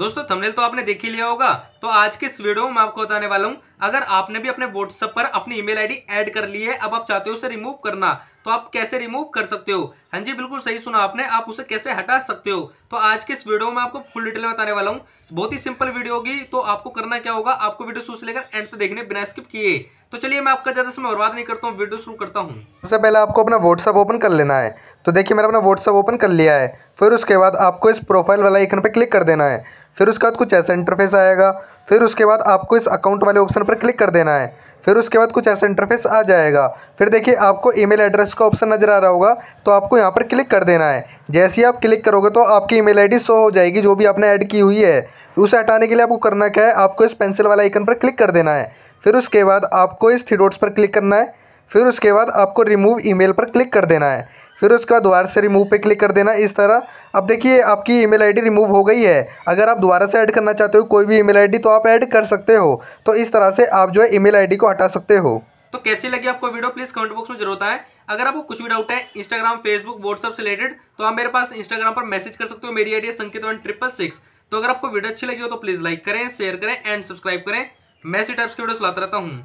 दोस्तों थंबनेल तो आपने देख ही लिया होगा तो आज के इस वीडियो में आपको बताने वाला हूं अगर आपने भी अपने व्हाट्सएप पर अपनी ईमेल आईडी ऐड कर ली है अब आप चाहते हो उसे रिमूव करना तो आप कैसे रिमूव कर सकते हो हाँ जी बिल्कुल सही सुना आपने आप उसे कैसे हटा सकते हो तो आज के इस वीडियो में आपको फुल डिटेल में बताने वाला हूँ बहुत ही सिंपल वीडियो होगी तो आपको करना क्या होगा आपको वीडियो शुरू से लेकर एंड तक देखने बिना स्किप किए तो चलिए मैं आपका ज़्यादा समय बर्बाद नहीं करता हूँ वीडियो शुरू करता हूँ सबसे पहले आपको अपना व्हाट्सअप ओपन कर लेना है तो देखिए मैंने अपना व्हाट्सअप ओपन कर लिया है फिर उसके बाद आपको इस प्रोफाइल वाला आइकन पर क्लिक कर देना है फिर उसके बाद कुछ ऐसा इंटरफेस आएगा फिर उसके बाद आपको इस अकाउंट वाले ऑप्शन पर क्लिक कर देना है फिर उसके बाद कुछ ऐसा इंटरफेस आ जाएगा फिर देखिए आपको ईमेल एड्रेस का ऑप्शन नज़र आ रहा होगा तो आपको यहाँ पर क्लिक कर देना है जैसे ही आप क्लिक करोगे तो आपकी ईमेल आईडी शो हो जाएगी जो भी आपने ऐड की हुई है उसे हटाने के लिए आपको करना क्या है आपको इस पेंसिल वाला आइकन पर क्लिक कर देना है फिर उसके बाद आपको इस थ्री डॉट्स पर क्लिक करना है फिर उसके बाद आपको रिमूव ईमेल पर क्लिक कर देना है फिर उसका दोबारा से रिमूव पे क्लिक कर देना इस तरह अब देखिए आपकी ईमेल आईडी रिमूव हो गई है अगर आप दोबारा से ऐड करना चाहते हो कोई भी ईमेल आईडी तो आप ऐड कर सकते हो तो इस तरह से आप जो है ईमेल आईडी को हटा सकते हो तो कैसी लगी आपको वीडियो प्लीज कमेंट बॉक्स में जरूर बताएं अगर आपको कुछ भी डाउट है इंस्टाग्राम फेसबुक व्हाट्सअप से रिलेटेड तो आप मेरे पास इंस्टाग्राम पर मैसेज कर सकते हो मेरी है संकेत वन ट्रिपल सिक्स तो अगर आपको वीडियो अच्छी लगी हो तो प्लीज लाइक करें शेयर करें एंड सब्सक्राइब करें मैं इसी टाइप्स की वीडियो चलाता रहता हूँ